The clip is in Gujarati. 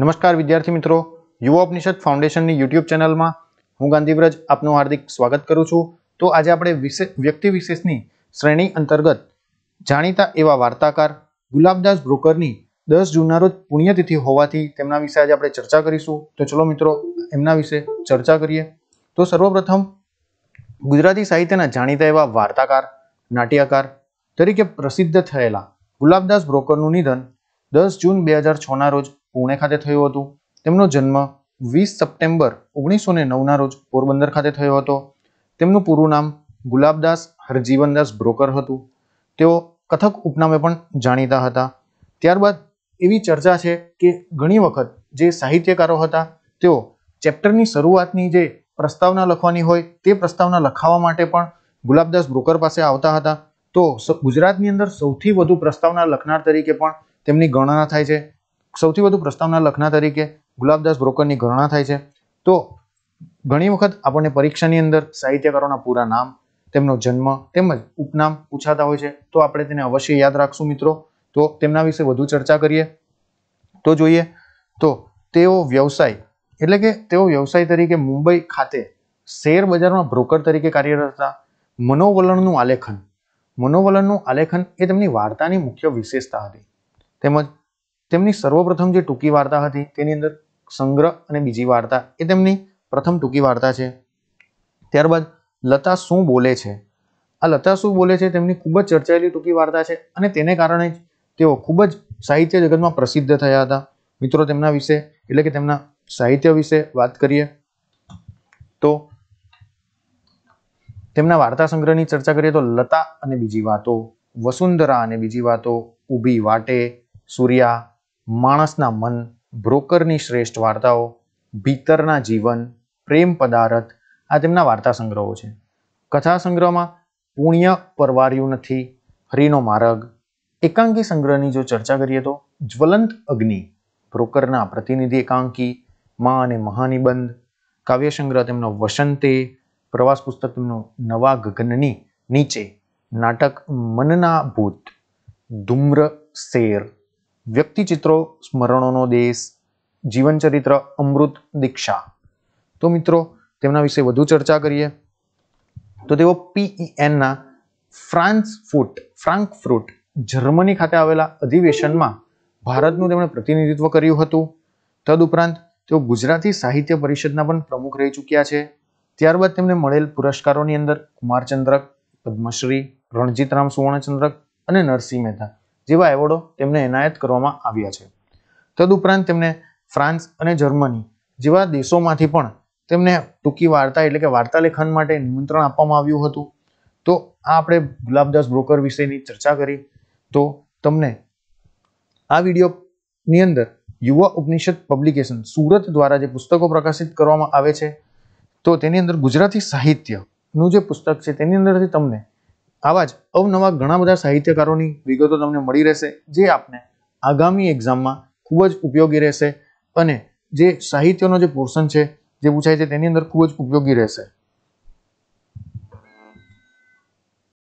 નમસ્કાર વિદ્યાર્થી મિત્રો યુવા ઉપનિષદ ફાઉન્ડેશનની યુટ્યુબ ચેનલમાં હું ગાંધીવ્રજ આપનું હાર્દિક સ્વાગત કરું છું તો આજે આપણે વ્યક્તિ વિશેષની શ્રેણી અંતર્ગત જાણીતા એવા વાર્તાકાર ગુલાબદાસ બ્રોકરની દસ જૂનના રોજ પુણ્યતિથિ હોવાથી તેમના વિશે આજે આપણે ચર્ચા કરીશું તો ચલો મિત્રો એમના વિશે ચર્ચા કરીએ તો સર્વપ્રથમ ગુજરાતી સાહિત્યના જાણીતા એવા વાર્તાકાર નાટ્યકાર તરીકે પ્રસિદ્ધ થયેલા ગુલાબદાસ બ્રોકરનું નિધન દસ જૂન બે હજાર છના રોજ પુણે ખાતે થયું હતું તેમનો જન્મ વીસ સપ્ટેમ્બર ઓગણીસો ને નવના રોજ પોરબંદર ખાતે થયો હતો તેમનું પૂરું નામ ગુલાબદાસ હરજીવનદાસ બ્રોકર હતું તેઓ કથક ઉપનામે પણ જાણીતા હતા ત્યારબાદ એવી ચર્ચા છે કે ઘણી વખત જે સાહિત્યકારો હતા તેઓ ચેપ્ટરની શરૂઆતની જે પ્રસ્તાવના લખવાની હોય તે પ્રસ્તાવના લખાવા માટે પણ ગુલાબદાસ બ્રોકર પાસે આવતા હતા તો ગુજરાતની અંદર સૌથી વધુ પ્રસ્તાવના લખનાર તરીકે પણ તેમની ગણના થાય છે સૌથી વધુ પ્રસ્તાવના લખના તરીકે ગુલાબદાસ બ્રોકરની ગણના થાય છે તો ઘણી વખત આપણને પરીક્ષાની અંદર સાહિત્યકારોના પૂરા નામ તેમનો જન્મ તેમજ ઉપનામ પૂછાતા હોય છે તો આપણે તેને અવશ્ય યાદ રાખશું મિત્રો તો તેમના વિશે વધુ ચર્ચા કરીએ તો જોઈએ તો તેઓ વ્યવસાય એટલે કે તેઓ વ્યવસાય તરીકે મુંબઈ ખાતે શેર બજારમાં બ્રોકર તરીકે કાર્યરત હતા મનોવલણનું આલેખન મનોવલણનું આલેખન એ તેમની વાર્તાની મુખ્ય વિશેષતા હતી તેમજ તેમની સર્વપ્રથમ જે ટૂંકી વાર્તા હતી તેની અંદર સંગ્રહ અને બીજી વાર્તા એ તેમની પ્રથમ ટૂંકી વાર્તા છે ત્યારબાદ લતા શું બોલે છે આ લતા શું બોલે છે તેમની ખૂબ જ ચર્ચાયેલી ટૂંકી વાર્તા છે અને તેને કારણે જ તેઓ ખૂબ જ સાહિત્ય જગતમાં પ્રસિદ્ધ થયા હતા મિત્રો તેમના વિશે એટલે કે તેમના સાહિત્ય વિશે વાત કરીએ તો તેમના વાર્તા સંગ્રહની ચર્ચા કરીએ તો લતા અને બીજી વાતો વસુંધરા અને બીજી વાતો ઊભી વાટે સૂર્યા માણસના મન બ્રોકરની શ્રેષ્ઠ વાર્તાઓ ભીતરના જીવન પ્રેમ પદાર્થ આ તેમના વાર્તા સંગ્રહો છે કથા સંગ્રહમાં પુણ્ય પરવાર્યું નથી હરિનો માર્ગ એકાંકી સંગ્રહની જો ચર્ચા કરીએ તો જ્વલંત અગ્નિ બ્રોકરના પ્રતિનિધિ એકાંકી મા અને મહાનિબંધ કાવ્ય સંગ્રહ તેમનો વસંતે પ્રવાસ પુસ્તક તેમનું નવા ગગનની નીચે નાટક મનના ભૂત ધુમ્ર શેર વ્યક્તિચિત્રો સ્મરણોનો દેશ જીવનચરિત્ર અમૃત દીક્ષા તો મિત્રો તેમના વિશે વધુ ચર્ચા કરીએ તો તેઓ પીઈએનના ફ્રાન્સ ફૂટ ફ્રાન્કફ્રુટ જર્મની ખાતે આવેલા અધિવેશનમાં ભારતનું તેમણે પ્રતિનિધિત્વ કર્યું હતું તદુપરાંત તેઓ ગુજરાતી સાહિત્ય પરિષદના પણ પ્રમુખ રહી ચૂક્યા છે ત્યારબાદ તેમને મળેલ પુરસ્કારોની અંદર કુમારચંદ્રક પદ્મશ્રી રણજીતરામ સુવર્ણચંદ્રક અને નરસિંહ મહેતા જેવા એવોર્ડો તેમને એનાયત કરવામાં આવ્યા છે તદુપરાંત તેમને ફ્રાન્સ અને જર્મની જેવા દેશોમાંથી પણ તેમને ટૂંકી વાર્તા એટલે કે વાર્તાલેખન માટે નિમંત્રણ આપવામાં આવ્યું હતું તો આ આપણે ગુલાબદાસ બ્રોકર વિશેની ચર્ચા કરી તો તમને આ વિડીયોની અંદર યુવા ઉપનિષદ પબ્લિકેશન સુરત દ્વારા જે પુસ્તકો પ્રકાશિત કરવામાં આવે છે તો તેની અંદર ગુજરાતી સાહિત્યનું જે પુસ્તક છે તેની અંદરથી તમને આવા જ અવનવા ઘણા બધા સાહિત્યકારોની વિગતો તમને મળી રહેશે જે આપને આગામી એક્ઝામમાં ખૂબ જ ઉપયોગી રહેશે અને જે સાહિત્યનો જે પોર્શન છે જે પૂછાય છે તેની અંદર ખૂબ જ ઉપયોગી રહેશે